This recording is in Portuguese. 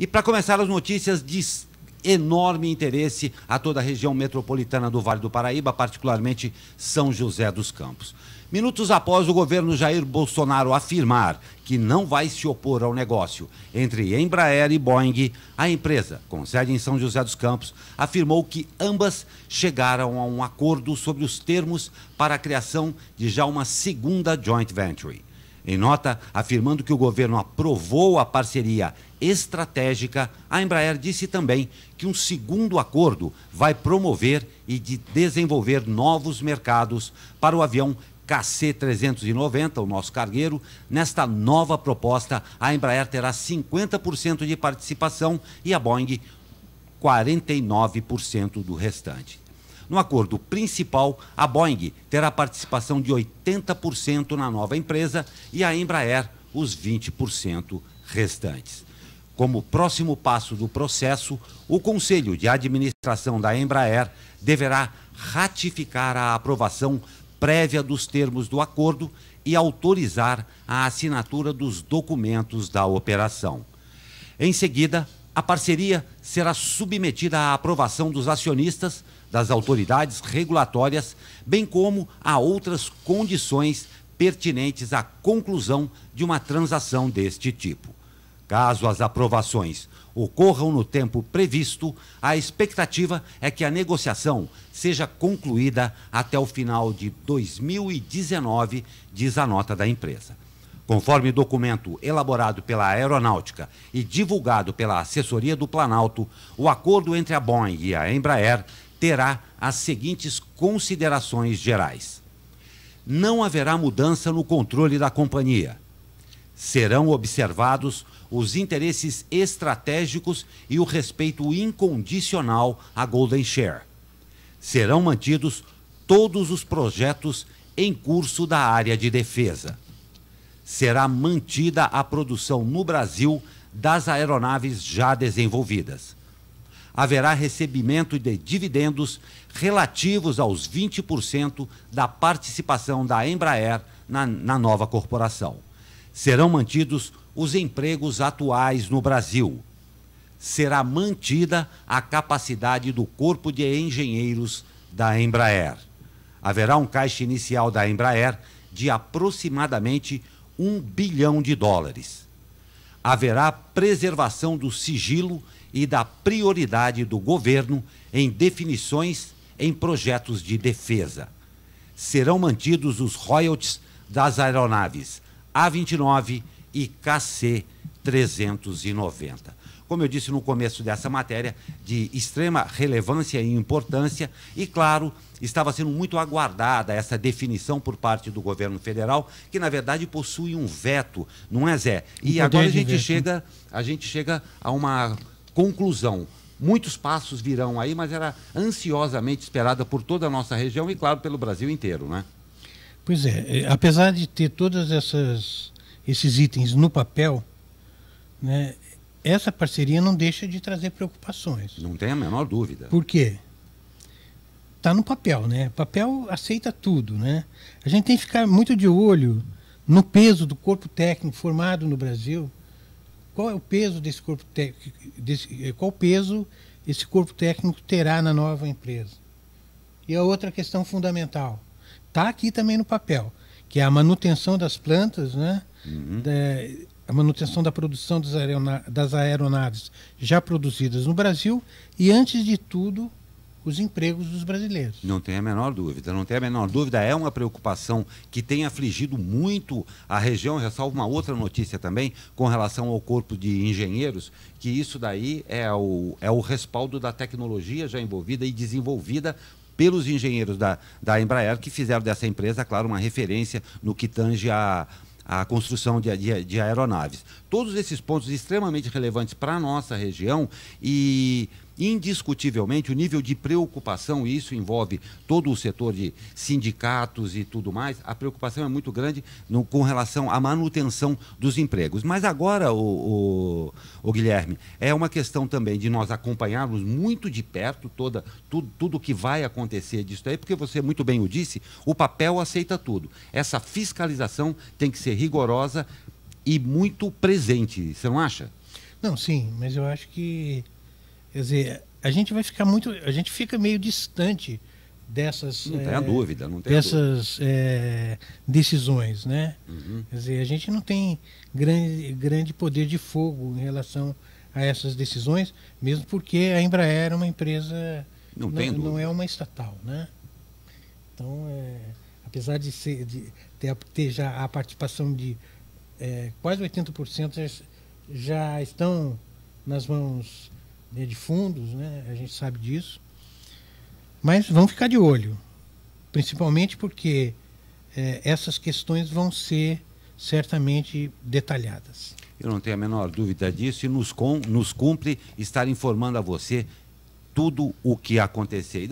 E para começar as notícias de enorme interesse a toda a região metropolitana do Vale do Paraíba, particularmente São José dos Campos. Minutos após o governo Jair Bolsonaro afirmar que não vai se opor ao negócio entre Embraer e Boeing, a empresa, com sede em São José dos Campos, afirmou que ambas chegaram a um acordo sobre os termos para a criação de já uma segunda joint venture. Em nota, afirmando que o governo aprovou a parceria estratégica, a Embraer disse também que um segundo acordo vai promover e de desenvolver novos mercados para o avião KC-390, o nosso cargueiro. Nesta nova proposta, a Embraer terá 50% de participação e a Boeing 49% do restante. No acordo principal, a Boeing terá participação de 80% na nova empresa e a Embraer os 20% restantes. Como próximo passo do processo, o Conselho de Administração da Embraer deverá ratificar a aprovação prévia dos termos do acordo e autorizar a assinatura dos documentos da operação. Em seguida, a parceria será submetida à aprovação dos acionistas, das autoridades regulatórias, bem como a outras condições pertinentes à conclusão de uma transação deste tipo. Caso as aprovações ocorram no tempo previsto, a expectativa é que a negociação seja concluída até o final de 2019, diz a nota da empresa. Conforme documento elaborado pela Aeronáutica e divulgado pela Assessoria do Planalto, o acordo entre a Boeing e a Embraer terá as seguintes considerações gerais: não haverá mudança no controle da companhia serão observados os interesses estratégicos e o respeito incondicional à Golden Share. Serão mantidos todos os projetos em curso da área de defesa. Será mantida a produção no Brasil das aeronaves já desenvolvidas. Haverá recebimento de dividendos relativos aos 20% da participação da Embraer na, na nova corporação serão mantidos os empregos atuais no Brasil. Será mantida a capacidade do Corpo de Engenheiros da Embraer. Haverá um caixa inicial da Embraer de aproximadamente um bilhão de dólares. Haverá preservação do sigilo e da prioridade do governo em definições em projetos de defesa. Serão mantidos os royalties das aeronaves a29 e KC390 como eu disse no começo dessa matéria, de extrema relevância e importância, e claro, estava sendo muito aguardada essa definição por parte do governo federal, que na verdade possui um veto, não é Zé? E um agora a gente né? chega, a gente chega a uma conclusão. Muitos passos virão aí, mas era ansiosamente esperada por toda a nossa região e claro pelo Brasil inteiro, né? Pois é, é, apesar de ter todas essas esses itens no papel, né, essa parceria não deixa de trazer preocupações. Não tem a menor dúvida. Por quê? Está no papel, né? Papel aceita tudo, né? A gente tem que ficar muito de olho no peso do corpo técnico formado no Brasil. Qual é o peso desse corpo técnico? É, qual peso esse corpo técnico terá na nova empresa? E a outra questão fundamental está aqui também no papel, que é a manutenção das plantas, né? Uhum. É, a manutenção da produção das, das aeronaves já produzidas no Brasil e, antes de tudo, os empregos dos brasileiros. Não tem a menor dúvida, não tem a menor dúvida. É uma preocupação que tem afligido muito a região. Ressalvo uma outra notícia também com relação ao corpo de engenheiros, que isso daí é o, é o respaldo da tecnologia já envolvida e desenvolvida pelos engenheiros da, da Embraer, que fizeram dessa empresa, claro, uma referência no que tange a, a construção de, de, de aeronaves. Todos esses pontos extremamente relevantes para a nossa região e indiscutivelmente o nível de preocupação, e isso envolve todo o setor de sindicatos e tudo mais, a preocupação é muito grande no, com relação à manutenção dos empregos. Mas agora, o, o Guilherme, é uma questão também de nós acompanharmos muito de perto toda tudo, tudo que vai acontecer disso aí, porque você muito bem o disse, o papel aceita tudo. Essa fiscalização tem que ser rigorosa e muito presente, você não acha? Não, sim, mas eu acho que quer dizer, a gente vai ficar muito, a gente fica meio distante dessas não é, dúvida não tem dessas é, decisões né uhum. quer dizer a gente não tem grande grande poder de fogo em relação a essas decisões mesmo porque a Embraer é uma empresa não, não, não é uma estatal né então é, apesar de, ser, de ter, ter, já a participação de é, quase 80% já, já estão nas mãos né, de fundos né a gente sabe disso mas vamos ficar de olho, principalmente porque é, essas questões vão ser certamente detalhadas. Eu não tenho a menor dúvida disso e nos, com, nos cumpre estar informando a você tudo o que acontecer.